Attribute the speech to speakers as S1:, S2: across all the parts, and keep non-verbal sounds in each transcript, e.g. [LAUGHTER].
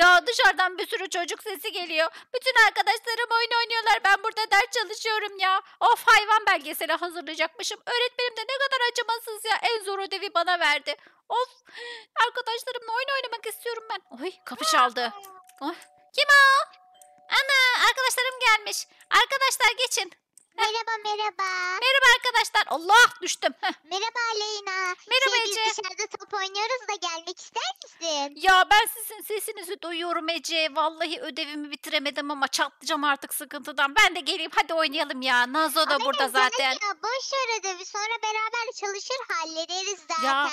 S1: Ya dışarıdan bir sürü çocuk sesi geliyor. Bütün arkadaşlarım oyun oynuyorlar. Ben burada ders çalışıyorum ya. Of hayvan belgeseli hazırlayacakmışım. Öğretmenim de ne kadar acımasız ya. En zor ödevi bana verdi. Of arkadaşlarımla oyun oynamak istiyorum ben. Oy kapı çaldı. [GASPS] Oh. Kim o? Ana arkadaşlarım gelmiş. Arkadaşlar geçin. Merhaba merhaba. Merhaba arkadaşlar. Allah düştüm. Merhaba Leyna. Merhaba şey, Ece. Biz dışarıda top oynuyoruz da gelmek ister misin? Ya ben sizin sesinizi duyuyorum Ece. Vallahi ödevimi bitiremedim ama çatlayacağım artık sıkıntıdan. Ben de geleyim hadi oynayalım ya. Nazo da Aynen, burada zaten. Ya boş ver ödevi sonra beraber çalışır hallederiz zaten. Ya.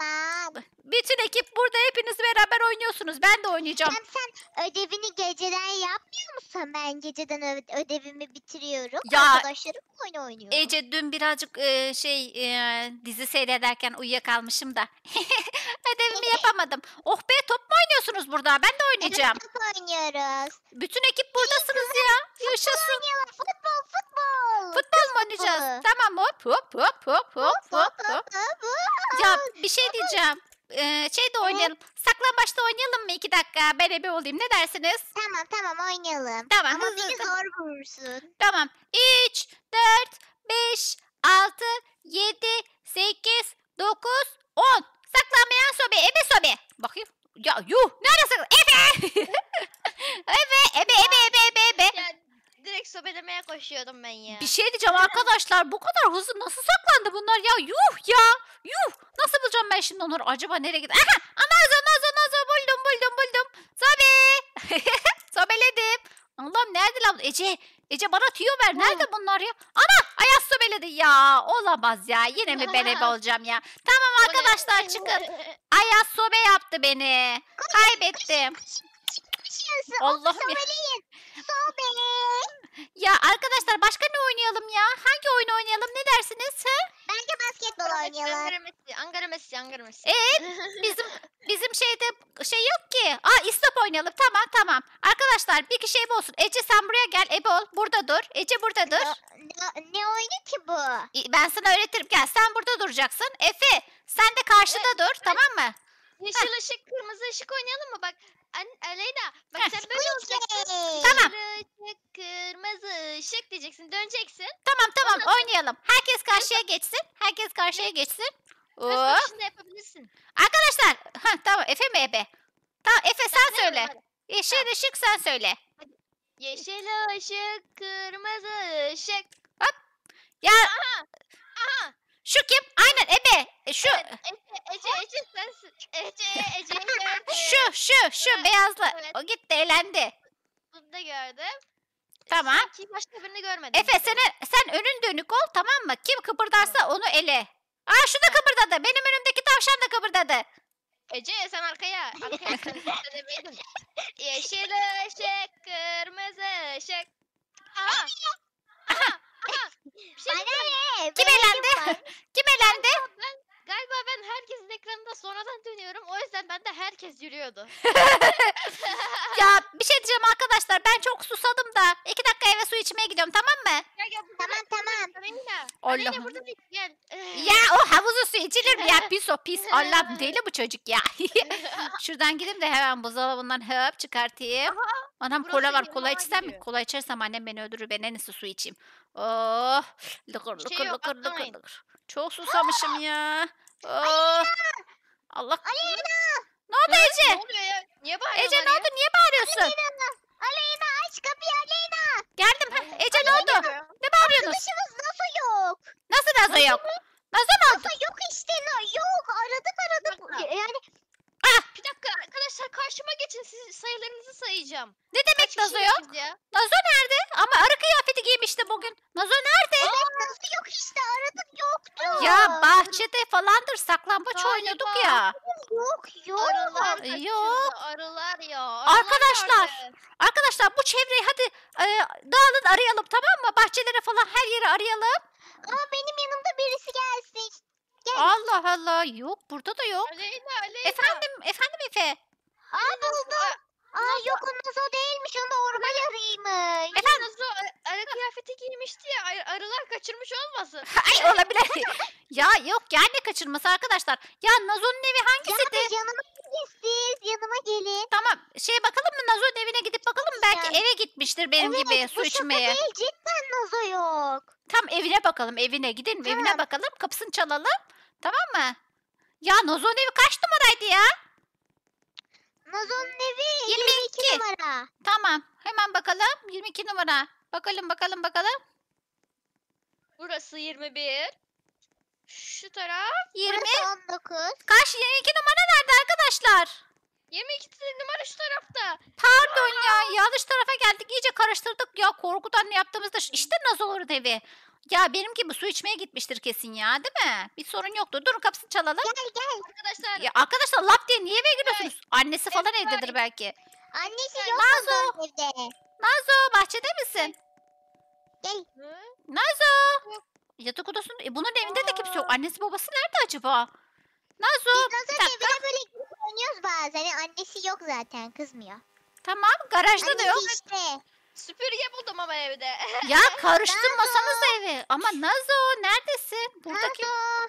S1: Aman bütün ekip burada hepiniz beraber oynuyorsunuz. Ben de oynayacağım. Hem sen ödevini geceden yapmıyor
S2: musun? Ben geceden ödevimi bitiriyorum.
S1: Ya, Arkadaşlarım oyun oynuyor. Ece dün birazcık e, şey e, dizi seyrederken uyuyakalmışım da. [LAUGHS] ödevimi yapamadım. Oh be top mu oynuyorsunuz burada? Ben de oynayacağım. Evet, top oynuyoruz. Bütün ekip buradasınız İyi, ya. Yaşasın. Futbol, futbol, futbol. Futbol mu oynayacağız? Tamam hop hop hop hop hop hop hop. hop. Ya bir şey diyeceğim. Ee, şey de oynayalım. Evet. Saklambaçta oynayalım mı iki dakika? Ben ebe olayım. Ne dersiniz? Tamam tamam oynayalım. Tamam Ama hızlı. beni zor vurursun. Tamam. 3, 4, 5, 6, 7, 8, 9, 10. Saklanmayan sobe. Ebe sobe. Bakayım. Ya yuh. Nerede saklan? [LAUGHS] Ebe. ebe. Ebe. Ebe. Ebe. Ebe. Ebe. direkt sobelemeye
S2: koşuyordum ben ya. Bir şey diyeceğim
S1: arkadaşlar. Bu kadar hızlı nasıl saklandı bunlar ya? Yuh ya şimdi Onur acaba nereye gitti? Aha! Anaz anaz anaz buldum buldum buldum. Sobe! [LAUGHS] Sobeledim. Allah'ım nerede lan? Ece, Ece bana tüyo ver. Nerede bunlar ya? Ana! Ayaz sobeledi. Ya olamaz ya. Yine mi ben [LAUGHS] olacağım ya? Tamam arkadaşlar çıkın. Ayaz sobe yaptı beni. Kaybettim. Allah'ım ya. Sobe. Ya arkadaşlar başka ne oynayalım ya? Hangi oyun oynayalım ne dersiniz? Hı? Bence basketbol oynuyorlar. Angara
S2: Messi, Angara Messi, Angara Messi. Ee,
S1: bizim bizim şeyde şey yok ki. Aa istop oynayalım. Tamam tamam. Arkadaşlar bir kişi şey ebe olsun. Ece sen buraya gel. Ebe ol. Burada dur. Ece burada dur. Ne, ne oyunu ki bu? Ben sana öğretirim. Gel sen burada duracaksın. Efe sen de karşıda dur. Tamam mı? Yeşil ışık, kırmızı ışık oynayalım mı? Bak An Aleyna bak sen böyle olacaksın. Tamam. Kırmızı, kırmızı ışık
S2: diyeceksin. Döneceksin.
S1: Tamam tamam Ondan oynayalım. Herkes karşıya geçsin. Herkes karşıya geçsin. Hop. Nasıl
S2: işini yapabilirsin?
S1: Arkadaşlar. Heh, tamam Efe mi Ebe? Tamam Efe sen Ne söyle. yapalım? Yeşil ışık sen söyle.
S2: Yeşil ışık, kırmızı
S1: ışık. Ya Aha. Şu kim? Aynen Ebe. E, şu.
S2: Ece, Ece, sensin. Ece, Ece'yi gördüm. [LAUGHS] Şu şu şu Evet, evet. O
S1: gitti elendi.
S2: Bunu da gördüm. Tamam. Kim başka birini görmedim. Efe sen,
S1: sen önün dönük ol tamam mı? Kim kıpırdarsa onu ele. Aa şu da kıpırdadı. Benim önümdeki tavşan da kıpırdadı.
S2: Ece sen arkaya. Arkaya [LAUGHS] Yeşil ışık, kırmızı ışık. Aha. Aha şey Kim elendi? [LAUGHS]
S1: Kim elendi? Ben,
S2: galiba ben herkesin ekranında sonradan dönüyorum. O yüzden ben de herkes yürüyordu. [LAUGHS]
S1: Ya bir şey diyeceğim arkadaşlar. Ben çok susadım da. iki dakika eve su içmeye gidiyorum tamam mı?
S2: Gel gel Tamam tamam. Aleyna. Allah'ım. [SIGHS]
S1: Ya o havuzu su içilir mi ya? [LAUGHS] Pis o pis. Allah'ım deli bu çocuk ya. Şuradan gideyim de hemen buzdolabından hop çıkartayım. Anam Burası kola var. yeni Kola içsem mi? gibi. Kola içersem annem beni öldürür. Ben en su içeyim. Oh. Lıkır lıkır şey yok, lıkır lıkır Çok susamışım ya. Oh. Allah. Ne oldu Ne Ece? oluyor ya? Niye Ece ne oldu? Niye bağırıyorsun?
S2: Aleyna! aç kapıyı Aleyna! Geldim. Heh, Ece ne oldu? Ne bağırıyorsunuz? Arkadaşımız Nazo yok. Nasıl nasıl yok? Nazo mu oldu? Nazo yok işte. Na- yok aradık aradık. Bakma. Yani Bir ah! dakika arkadaşlar karşıma geçin.
S1: Siz sayılarınızı sayacağım. Ne demek Kaç Nazo yok? ya? bahçede falandır saklambaç Galiba. oynuyorduk ya. Yok yok. Arılar Yok. Arılar ya. Arılar Arkadaşlar, nerede? Arkadaşlar bu çevreyi hadi e, dağılın arayalım tamam mı? Bahçelere falan her yeri arayalım. Ama benim yanımda birisi gelsin. Gel. Allah Allah yok burada da yok. Aleyna Aleyna. Efendim efendim Efe. Aa buldum.
S2: Aa yok o Nazo değilmiş o normal arıymış. Efendim? Nazo arı kıyafeti giymişti ya arılar kaçırmış olmasın. [LAUGHS] Ay olabilir.
S1: [LAUGHS] ya yok yani kaçırması arkadaşlar. Ya Nazo'nun evi hangisiydi? Ya yanıma gelin siz yanıma gelin. Tamam şey bakalım mı Nazo'nun evine gidip bakalım belki eve gitmiştir benim evet, gibi su içmeye. bu şaka değil cidden Nazo yok. Tam evine bakalım evine gidelim Tamam. evine bakalım kapısını çalalım. Tamam mı? Ya Nazo'nun evi kaç numaraydı ya? Nazo'nun evi 22. 22 numara. Tamam. Hemen bakalım. 22 numara. Bakalım bakalım bakalım. Burası 21. Şu taraf. 20. Burası 19. Kaç? 22 numara nerede arkadaşlar? Yemek istedim var üç tarafta. Pardon ya yanlış tarafa geldik. iyice karıştırdık ya. Korkudan ne yaptığımızda işte nasıl olur evi. Ya benimki bu su içmeye gitmiştir kesin ya değil mi? Bir sorun yoktu. Dur kapısını çalalım. Gel gel. Arkadaşlar. Ya arkadaşlar lap diye niye eve giriyorsunuz? Evet. Annesi falan evet, evdedir belki. Annesi yok Nazo. evde. Nazo bahçede misin? Gel. Nazo. Yatak odasında. E, bunun evinde Aa. de kimse yok. Annesi babası nerede
S2: acaba? Nazo. Biz Nazo'nun evine böyle oynuyoruz bazen. Hani annesi yok zaten
S1: kızmıyor. Tamam garajda da Annesi yok. işte. Süpürge buldum ama evde. [LAUGHS] Ya karıştırmasanız da evi. Ama Nazo neredesin? Buradaki... Nazo.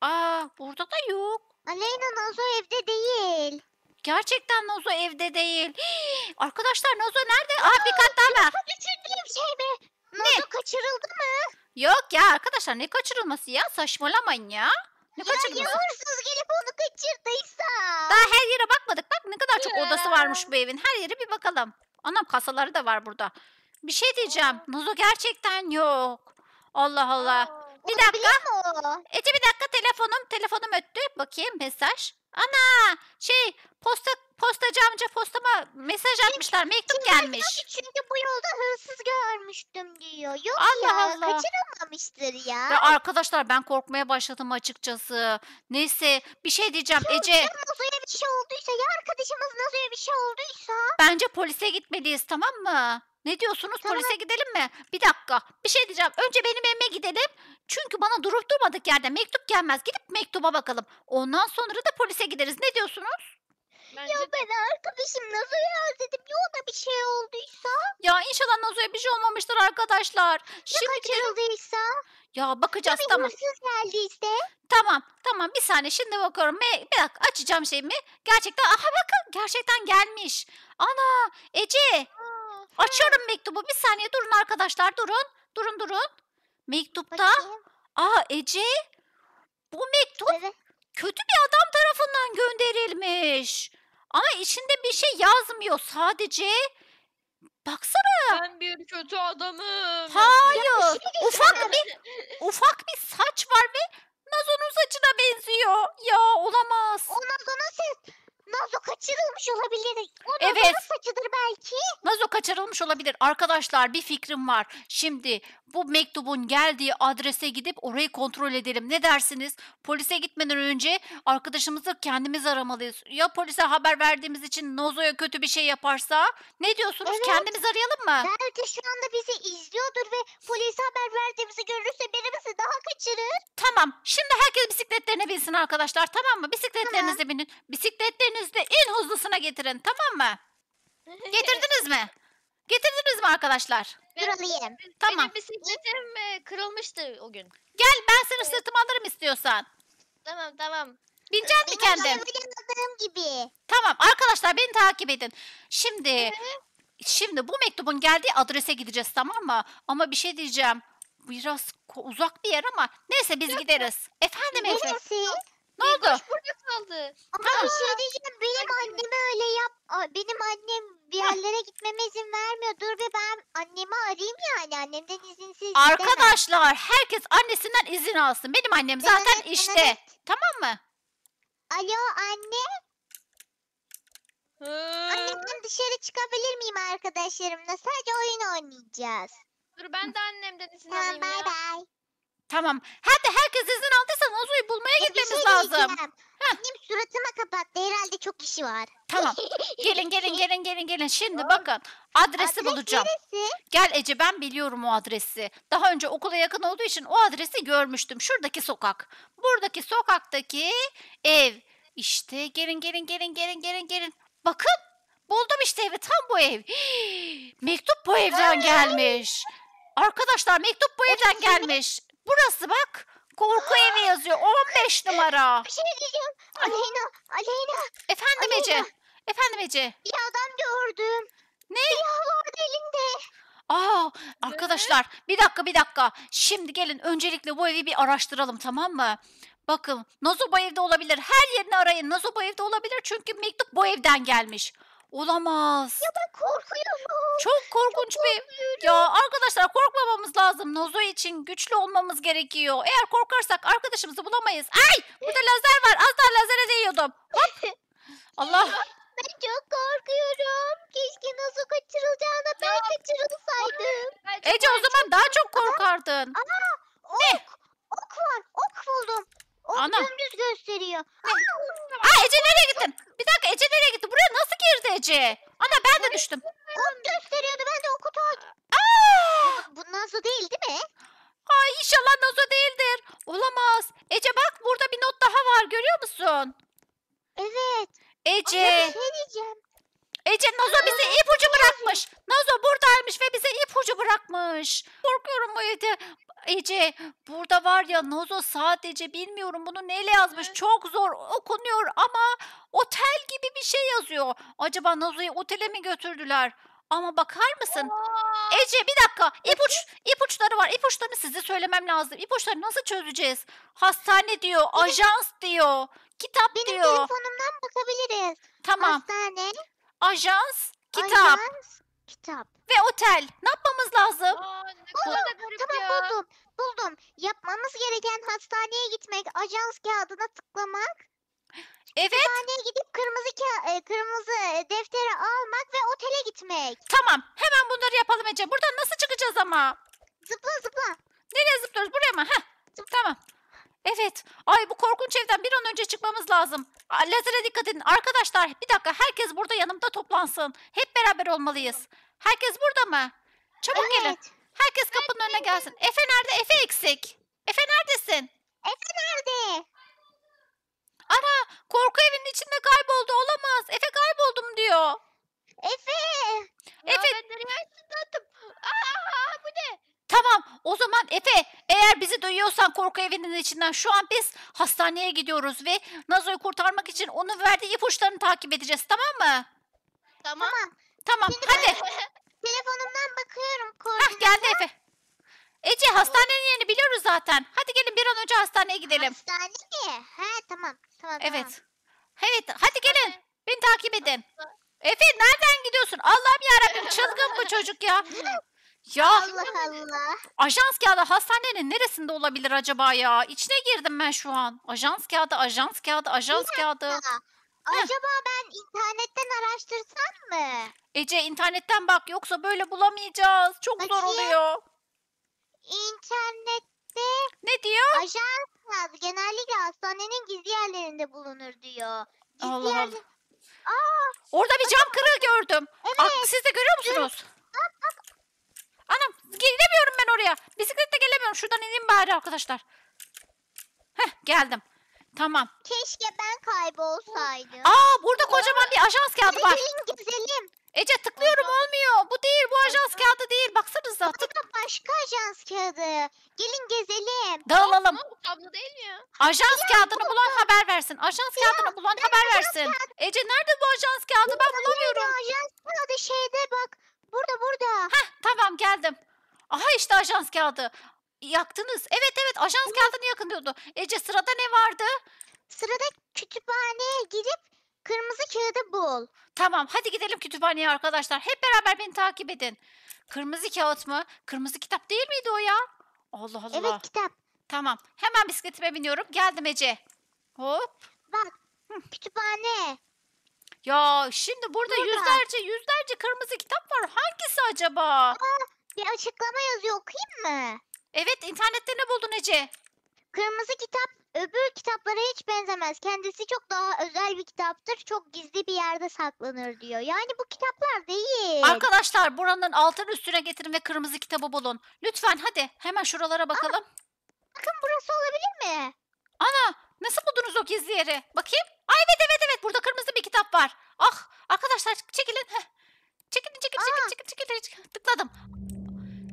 S1: Aa burada da yok. Aleyna Nazo evde değil. Gerçekten Nazo evde değil. Hii, [GASPS] arkadaşlar Nazo nerede? Aa bir kat daha var. Kaçırdığım şey mi? Nazo kaçırıldı mı? Yok ya arkadaşlar ne kaçırılması ya saçmalamayın ya. Ne Ya, ya
S2: gelip onu kaçırdıysa.
S1: Daha her yere bakmadık. Bak ne kadar çok ya. odası varmış bu evin. Her yere bir bakalım. Anam kasaları da var burada. Bir şey diyeceğim. Nazo gerçekten yok. Allah Allah. Aa, bir dakika. Ece bir dakika telefonum telefonum öttü. Bakayım mesaj. Ana şey posta postacı amca postama mesaj atmışlar mektup gelmiş. Çünkü,
S2: çünkü bu yolda hırsız görmüştüm diyor.
S1: Yok Allah ya Allah.
S2: kaçırılmamıştır ya. Ya arkadaşlar
S1: ben korkmaya başladım açıkçası. Neyse bir şey diyeceğim Yok, Ece. Ya nasıl öyle bir şey olduysa ya arkadaşımız nasıl öyle bir şey olduysa. Bence polise gitmeliyiz tamam mı? Ne diyorsunuz? Tamam. Polise gidelim mi? Bir dakika. Bir şey diyeceğim. Önce benim evime gidelim. Çünkü bana durup durmadık yerde mektup gelmez. Gidip mektuba bakalım. Ondan sonra da polise gideriz. Ne diyorsunuz? Bence... Ya ben arkadaşım Nazo'yu özledim. Ya ona bir şey olduysa? Ya inşallah Nazo'ya bir şey olmamıştır arkadaşlar. Ya Şimdi kaçırıldıysa? Ya bakacağız Tabii tamam. hırsız geldiyse? Tamam tamam bir saniye şimdi bakıyorum. Bir dakika açacağım şeyimi. Gerçekten aha bakın gerçekten gelmiş. Ana Ece Açıyorum mektubu. Bir saniye durun arkadaşlar durun. Durun durun. Mektupta. Bakayım. Aa Ece. Bu mektup evet. kötü bir adam tarafından gönderilmiş. Ama içinde bir şey yazmıyor sadece. Baksana. Ben bir kötü adamım. Hayır. Ufak bir ufak bir saç var ve Nazo'nun saçına benziyor. Ya olamaz. O Nazo'nun saçı. Nazo kaçırılmış olabilir. O Nazo'nun Evet. saçıdır belki. Nazo kaçırılmış olabilir. Arkadaşlar bir fikrim var. Şimdi bu mektubun geldiği adrese gidip orayı kontrol edelim. Ne dersiniz? Polise gitmeden önce arkadaşımızı kendimiz aramalıyız. Ya polise haber verdiğimiz için Nazo'ya kötü bir şey yaparsa? Ne diyorsunuz? Evet. Kendimiz arayalım mı? Belki şu anda bizi izliyordur ve polise haber verdiğimizi görürse birimizi daha kaçırır. Tamam. Şimdi herkes bisikletlerine binsin arkadaşlar. Tamam mı? Bisikletlerinize binin. Bisikletlerini. Elinizle en hızlısına getirin tamam mı? [LAUGHS] Getirdiniz mi? Getirdiniz mi arkadaşlar? Kırılayım. Tamam. Benim bisikletim kırılmıştı o gün. Gel ben seni sırtıma alırım istiyorsan. Tamam tamam.
S2: Bineceğim mi kendim?
S1: yanıldığım gibi. Tamam arkadaşlar beni takip edin. Şimdi şimdi bu mektubun geldiği adrese gideceğiz tamam mı? Ama bir şey diyeceğim. Biraz uzak bir yer ama neyse biz gideriz. Efendim Efe. Neresi? Ne oldu? Koş burada kaldı. Ama bir şey diyeceğim. Benim anneme öyle yap. Benim
S2: annem bir yerlere gitmeme izin vermiyor. Dur bir ben annemi arayayım yani. Annemden izinsiz gidemem. Arkadaşlar
S1: herkes annesinden izin alsın. Benim annem zaten Evet, işte. evet. Tamam mı? Alo anne.
S2: Annemden dışarı çıkabilir miyim arkadaşlarımla? Sadece oyun oynayacağız. Dur ben de annemden izin Tamam alayım Bye ya. bay. Tamam. Hadi herkes izin aldıysa Nazo'yu bulmaya gitmemiz şey lazım. Benim
S1: suratımı suratıma kapattı. Herhalde çok kişi var. Tamam. [LAUGHS] Gelin gelin gelin gelin gelin. Şimdi Aa, bakın adresi Adres bulacağım. Neresi? Gel Ece ben biliyorum o adresi. Daha önce okula yakın olduğu için o adresi görmüştüm. Şuradaki sokak. Buradaki sokaktaki ev. İşte gelin gelin gelin gelin gelin gelin. Bakın buldum işte evi tam bu ev. [GASPS] Mektup bu evden gelmiş. Arkadaşlar mektup bu evden gelmiş. Burası bak. Korku evi yazıyor. 15 ee, numara. Bir şey
S2: diyeceğim. Aleyna, Aleyna.
S1: Efendim Aleyna. Ece. Efendim Ece. Bir adam gördüm. Ne? Silah vardı elinde. Aa arkadaşlar bir dakika bir dakika. Şimdi gelin öncelikle bu evi bir araştıralım tamam mı? Bakın Nazo bu evde olabilir. Her yerini arayın. Nazo bu evde olabilir çünkü mektup bu evden gelmiş. Olamaz.
S2: Ya ben korkuyorum.
S1: Çok korkunç Çok bir... Ya arkadaşlar korkmamamız lazım. Nozo için güçlü olmamız gerekiyor. Eğer korkarsak arkadaşımızı bulamayız. Ay! Burada lazer var. Az daha lazere değiyordum. Hop! [LAUGHS] Allah!
S2: Ben çok korkuyorum. Keşke Nozo kaçırılacağına ben Ya. kaçırılsaydım.
S1: Ece o zaman daha çok korkardın. Aa, ok. Ne? Ok var. Ok buldum. O Ana. dümdüz gösteriyor. Aa Ece nereye gittin? Bir dakika Ece nereye gitti? Buraya nasıl girdi Ece? Ana ben de düştüm. Ok gösteriyordu ben de oku tut. Aa! Bu Nazo değil değil mi? Ay inşallah Nazo değildir. Olamaz. Ece bak burada bir not daha var görüyor musun? Evet. Ece. Ama şey diyeceğim. Ece Nazo bize ipucu bırakmış. Nazo buradaymış ve bize ipucu bırakmış. Korkuyorum bu Ece. Ece burada var ya Nozo sadece bilmiyorum bunu neyle yazmış. Çok zor okunuyor ama otel gibi bir şey yazıyor. Acaba Nozo'yu otele mi götürdüler? Ama bakar mısın? Aa! Ece bir dakika. İpuç ipuçları var. İpuçlarını size söylemem lazım. İpuçları nasıl çözeceğiz? Hastane diyor, ajans diyor, kitap Benim diyor. telefonumdan bakabiliriz. Tamam. Hastane, Ajans, kitap. ajans, kitap ve otel. Ne yapmamız lazım? Aa, ne kadar
S2: Tamam ya. buldum. Buldum. Yapmamız gereken hastaneye gitmek, ajans kağıdına tıklamak, Evet hastaneye gidip kırmızı ka- e, kırmızı e, defteri
S1: almak ve otele gitmek. tamam hemen bunları yapalım Ece. Buradan nasıl çıkacağız ama? Zıpla zıpla. Nereye zıplıyoruz? Buraya mı? Heh. Tamam. Evet. Ay bu korkunç evden bir an önce çıkmamız lazım. Aa, Lazere dikkat edin. Arkadaşlar bir dakika herkes burada yanımda toplansın. Hep beraber olmalıyız. Herkes burada mı? Çabuk Evet. gelin. Herkes kapının önüne gelsin. Efe nerede? Efe eksik. Efe neredesin? Efe nerede? Ara, korku evinin içinde kayboldu. Olamaz. Efe kayboldum diyor. Efe. Efe. Ben nereye Aa, bu ne? Tamam o zaman Efe eğer bizi duyuyorsan korku evinin içinden şu an biz hastaneye gidiyoruz ve Nazo'yu kurtarmak için onun verdiği ipuçlarını takip edeceğiz tamam mı? Tamam. Tamam. Tamam Şimdi hadi. [LAUGHS] Telefonumdan bakıyorum koordinata. Hah geldi Efe. Ece hastanenin yerini biliyoruz zaten. Hadi gelin bir an önce hastaneye gidelim. Hastane mi? Ha tamam. tamam evet. Tamam. Evet hadi gelin. Hadi. Beni takip edin. Efe nereden gidiyorsun? Allah'ım yarabbim çılgın bu çocuk ya. [LAUGHS] Ya Allah Allah. Ajans kağıdı hastanenin neresinde olabilir acaba ya? İçine girdim ben şu an. Ajans kağıdı, ajans kağıdı, ajans bir kağıdı. Dakika. Acaba ben internetten araştırsam mı? Ece internetten bak yoksa böyle bulamayacağız. Çok zor oluyor. İnternette Ne diyor? ajanslar genellikle hastanenin
S2: gizli yerlerinde bulunur diyor. Gizli Allah Allah.
S1: Aa, Orada bir cam kırığı gördüm. evet. Aa, siz de görüyor musunuz? Anam gelemiyorum ben oraya. Bisikletle gelemiyorum. Şuradan ineyim bari arkadaşlar. Heh geldim. Tamam.
S2: Keşke ben kaybolsaydım.
S1: Aa burada kocaman bir ajans kağıdı var. Gelin
S2: güzelim. Ece tıklıyorum Aha. olmuyor. Bu değil bu ajans Aha. kağıdı değil. Baksanıza. Tık... Başka ajans
S1: kağıdı. Gelin gezelim. Dağılalım. Bu tablo değil mi Ajans ya, kağıdını bu, bulan bu. haber versin. Ajans ya, kağıdını bulan haber versin. Kağıdı. Ece nerede bu ajans kağıdı? Burada, ben bulamıyorum. Burada, ajans kağıdı şeyde bak. Burada burada. Heh tamam geldim. Aha işte ajans kağıdı yaktınız. Evet evet ajans geldiğini yakınıyordu Ece sırada ne vardı? Sırada kütüphaneye girip kırmızı kağıdı bul. Tamam hadi gidelim kütüphaneye arkadaşlar. Hep beraber beni takip edin. Kırmızı kağıt mı? Kırmızı kitap değil miydi o ya? Allah Allah. Evet kitap. Tamam hemen bisikletime biniyorum. Geldim Ece. Hop. Bak kütüphane. Ya şimdi burada, burada. yüzlerce yüzlerce kırmızı kitap var. Hangisi acaba? Aa, bir açıklama yazıyor okuyayım mı? Evet internette ne buldun Ece? Kırmızı kitap öbür kitaplara hiç
S2: benzemez. Kendisi çok daha özel bir kitaptır. Çok gizli bir yerde saklanır diyor. Yani bu
S1: kitaplar değil. Arkadaşlar buranın altını üstüne getirin ve kırmızı kitabı bulun. Lütfen hadi hemen şuralara bakalım. Bakın burası olabilir mi? Ana nasıl buldunuz o gizli yeri? Bakayım. Ay evet evet evet burada kırmızı bir kitap var. Ah arkadaşlar çekilin. Heh. Çekilin çekilin çekilin çekilin çekilin. Tıkladım.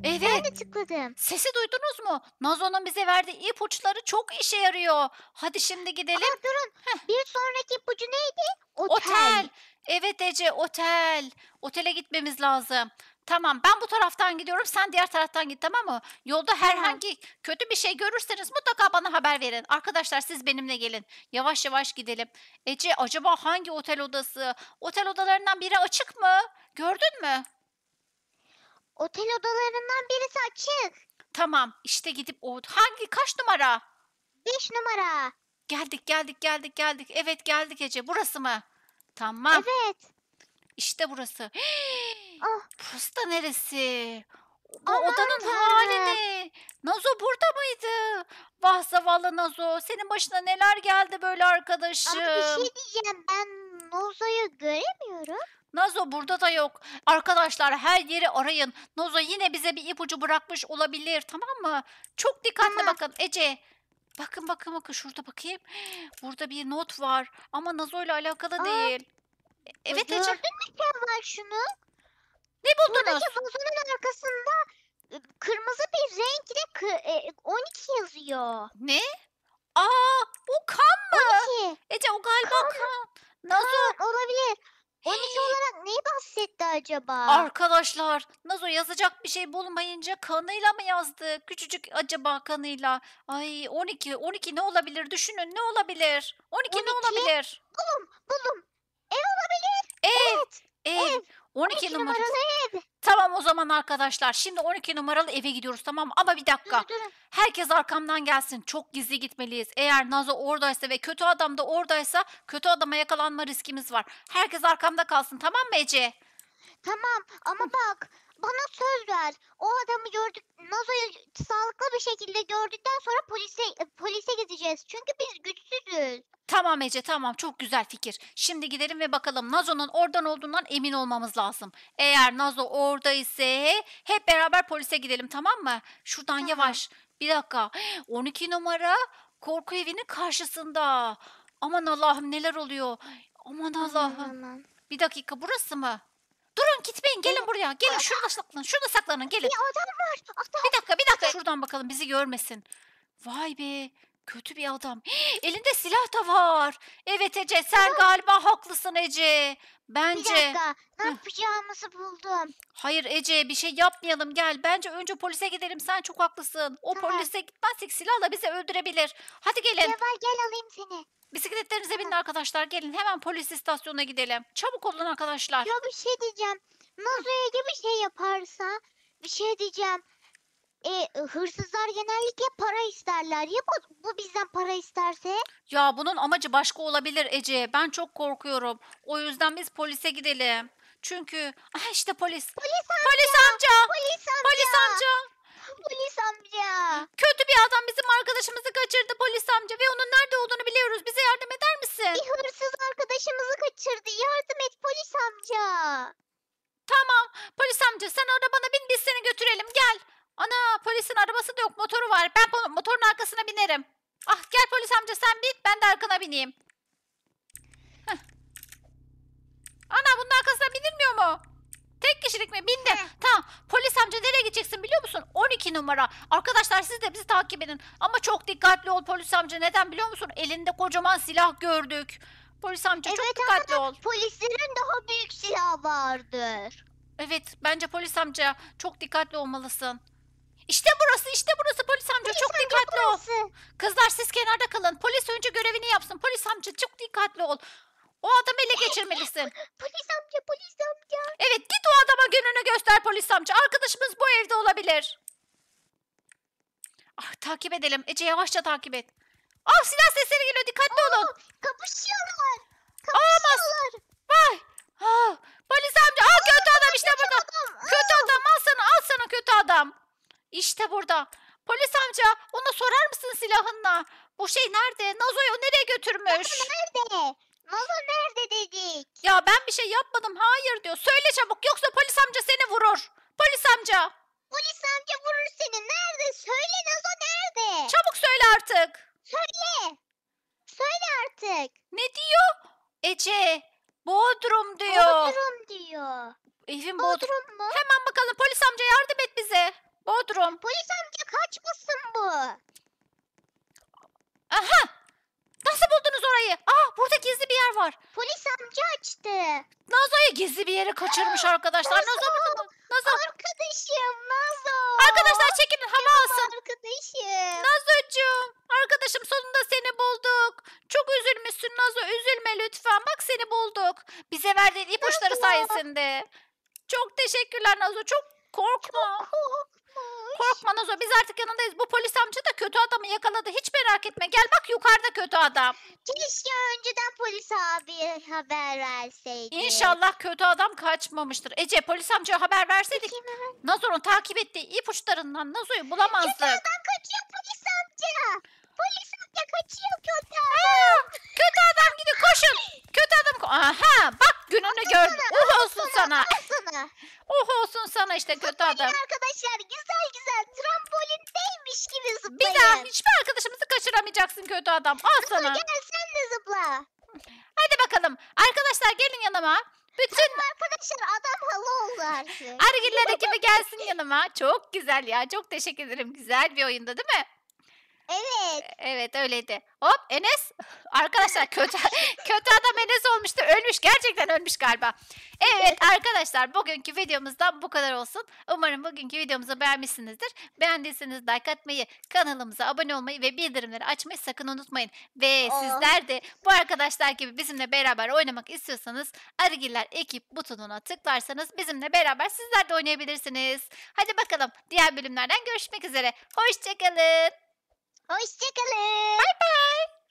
S1: Evet. Ben de tıkladım. Sesi duydunuz mu? Nazo'nun bize verdiği ipuçları çok işe yarıyor. Hadi şimdi gidelim. Ama durun. Heh. Bir sonraki ipucu neydi? Otel. Otel. Evet Ece otel. Otele gitmemiz lazım. Tamam ben bu taraftan gidiyorum sen diğer taraftan git tamam mı? Yolda herhangi kötü bir şey görürseniz mutlaka bana haber verin. Arkadaşlar siz benimle gelin. Yavaş yavaş gidelim. Ece acaba hangi otel odası? Otel odalarından biri açık mı? Gördün mü? Otel odalarından birisi açık. Tamam işte gidip o hangi kaç numara? Beş numara. Geldik geldik geldik geldik. Evet geldik Ece. Burası mı? Tamam. Evet. İşte burası. [GASPS] Ah. burası da neresi?
S2: Bu Aman odanın Tanrım. hali ne?
S1: Nazo burada mıydı? Vah zavallı Nazo. Senin başına neler geldi böyle arkadaşım? Abi bir şey diyeceğim. Ben Nazoyu göremiyorum. Nazo burada da yok. Arkadaşlar her yeri arayın. Nazo yine bize bir ipucu bırakmış olabilir tamam mı? Çok dikkatli Tamam. bakın Ece. Bakın bakın bakın şurada bakayım. Burada bir not var ama Nazo ile alakalı Aa, değil. E, evet Ece Gördün mü var şunu? ne buldunuz? Buradaki vazonun arkasında ıı, kırmızı bir
S2: renkle 12 yazıyor. Ne? Aa o kan
S1: mı? 12. Ece o galiba kan. Nazo Ha, olabilir. 12 olarak neyi bahsetti acaba? Arkadaşlar Nazo yazacak bir şey bulmayınca kanıyla mı yazdı? Küçücük acaba kanıyla. Ay 12 12 ne olabilir düşünün ne olabilir? 12, 12 ne olabilir? Bulum bulum. Ev olabilir. Ev. Evet. Ev. ev. 12 numaralı. ev. Tamam o zaman arkadaşlar. Şimdi 12 numaralı eve gidiyoruz tamam mı? Ama bir dakika. Dur, dur. Herkes arkamdan gelsin. Çok gizli gitmeliyiz. Eğer Nazo oradaysa ve kötü adam da oradaysa kötü adama yakalanma riskimiz var. Herkes arkamda kalsın tamam mı Ece? Tamam ama bak bana söz ver. O adamı gördük, Nazo'yu sağlıklı bir şekilde gördükten sonra polise e, polise gideceğiz. Çünkü biz güçsüzüz. Tamam Ece tamam çok güzel fikir. Şimdi gidelim ve bakalım Nazo'nun oradan olduğundan emin olmamız lazım. Eğer Nazo orada ise hep beraber polise gidelim tamam mı? Şuradan Tamam. yavaş. Bir dakika. 12 [GASPS] numara korku evinin karşısında. Aman Allah'ım neler oluyor? Aman Allah'ım. aman. Bir dakika burası mı? Durun gitmeyin gelin ee, buraya. Gelin şurada saklanın. Şurada saklanın gelin. Bir adam var. Adam. Bir dakika bir dakika. Şuradan bakalım bizi görmesin. Vay be. Kötü bir adam. Elinde silah da var. Evet Ece sen galiba haklısın Ece. Bir Bence. dakika. Ne Hı. yapacağımızı buldum. Hayır Ece bir şey yapmayalım gel. Bence önce polise gidelim sen çok haklısın. O Tamam. polise gitmezsek silahla bizi öldürebilir. Hadi gelin. Cevval gel alayım seni. Bisikletlerinize binin arkadaşlar gelin. Hemen polis istasyonuna gidelim. Çabuk olun arkadaşlar. Ya bir şey diyeceğim. Nazlı ya bir şey yaparsa? Bir şey diyeceğim e, hırsızlar genellikle para isterler. Ya bu, bu bizden para isterse? Ya bunun amacı başka olabilir Ece. Ben çok korkuyorum. O yüzden biz polise gidelim. Çünkü ah işte polis. Polis amca. Polis amca. Polis amca. Polis amca. Polis amca. Kötü bir adam bizim arkadaşımızı kaçırdı polis amca ve onun nerede olduğunu biliyoruz. Bize yardım eder misin? Bir hırsız arkadaşımızı kaçırdı. Yardım et polis amca. Tamam. Polis amca sen arabana bin biz seni götürelim. Gel. Ana polisin arabası da yok motoru var. Ben motorun arkasına binerim. Ah gel polis amca sen bin ben de arkana bineyim. Heh. Ana bunun arkasına binilmiyor mu? Tek kişilik mi? Bindim. tamam. Polis amca nereye gideceksin biliyor musun? 12 numara. Arkadaşlar siz de bizi takip edin. Ama çok dikkatli ol polis amca. Neden biliyor musun? Elinde kocaman silah gördük. Polis amca evet, çok dikkatli ol. Polislerin daha büyük silah vardır. Evet bence polis amca çok dikkatli olmalısın. İşte burası işte burası polis amca Polis çok amca dikkatli ol. Kızlar siz kenarda kalın. Polis önce görevini yapsın. Polis amca çok dikkatli ol. O adamı ele geçirmelisin. Polis amca polis amca. Evet git o adama gönlünü göster polis amca. Arkadaşımız bu evde olabilir. Ah, takip edelim. Ece yavaşça takip et. Ah silah sesleri geliyor. Dikkatli olun. Kapışıyorlar. Kapışıyorlar. Vay. Ah, polis amca. Ah kötü adam işte burada. Kötü adam al sana al sana kötü adam. İşte burada. Polis amca ona sorar mısın silahınla? Bu şey nerede? Nazo'yu nereye götürmüş? Nerede? Nazo nerede dedik? Ya ben bir şey yapmadım. Hayır diyor. Söyle çabuk yoksa polis amca seni vurur. Polis amca. Polis amca vurur seni. Nerede? Söyle Nazo nerede? Çabuk söyle artık. Söyle. Söyle artık. Ne diyor? Ece. Bodrum diyor. Bodrum
S2: diyor.
S1: Evin Bodrum. Bodrum mu? Hemen bakalım polis amca yardım et bize. Bodrum. Polis amca kaçmasın bu. Aha! Nasıl buldunuz orayı? Aa ah, burada gizli bir yer var. Polis amca açtı. Nazo'yu gizli bir yere kaçırmış [GASPS] arkadaşlar. Nazo burada mı? Nazo. Arkadaşım Nazo. Arkadaşlar çekilin hava Benim alsın. Arkadaşım. Nazocuğum. Arkadaşım sonunda seni bulduk. Çok üzülmüşsün Nazo. Üzülme lütfen. Bak seni bulduk. Bize verdiğin ipuçları Nazo. sayesinde. Çok teşekkürler Nazo. Çok korkma. Çok korkma. Osman Azo biz artık yanındayız. Bu polis amca da kötü adamı yakaladı. Hiç merak etme. Gel bak yukarıda kötü adam. Keşke önceden polis abiye haber verseydi. İnşallah kötü adam kaçmamıştır. Ece polis amcaya haber verseydik Nazo'nun takip ettiği ipuçlarından Nazo'yu bulamazdık. Kötü adam kaçıyor polis amca. Polis ya kaçıyor kötü adam. kötü adam gidi koşun. Kötü adam Aha bak gününü gördüm. Sana, oh olsun sana. sana. Oh olsun sana işte kötü adam.
S2: arkadaşlar güzel güzel trampolindeymiş
S1: gibi zıplayın. Bir daha hiçbir arkadaşımızı kaçıramayacaksın kötü adam. Al sana. Gel sen de zıpla. Hadi bakalım. Arkadaşlar gelin yanıma. Bütün Ama arkadaşlar adam halı oldu artık. Argiler ekibi gelsin yanıma. Çok güzel ya. Çok teşekkür ederim. Güzel bir oyunda değil mi? Evet. E, evet öyleydi. Hop Enes. [LAUGHS] Arkadaşlar kötü [LAUGHS] kötü adam Enes olmuştu. Ölmüş. Gerçekten ölmüş galiba. Evet arkadaşlar bugünkü videomuzdan bu kadar olsun. Umarım bugünkü videomuzu beğenmişsinizdir. Beğendiyseniz like atmayı, kanalımıza abone olmayı ve bildirimleri açmayı sakın unutmayın. Ve Aa. sizler de bu arkadaşlar gibi bizimle beraber oynamak istiyorsanız Arıgiller ekip butonuna tıklarsanız bizimle beraber sizler de oynayabilirsiniz. Hadi bakalım diğer bölümlerden görüşmek üzere. Hoşçakalın. Hoşçakalın. Bye bye.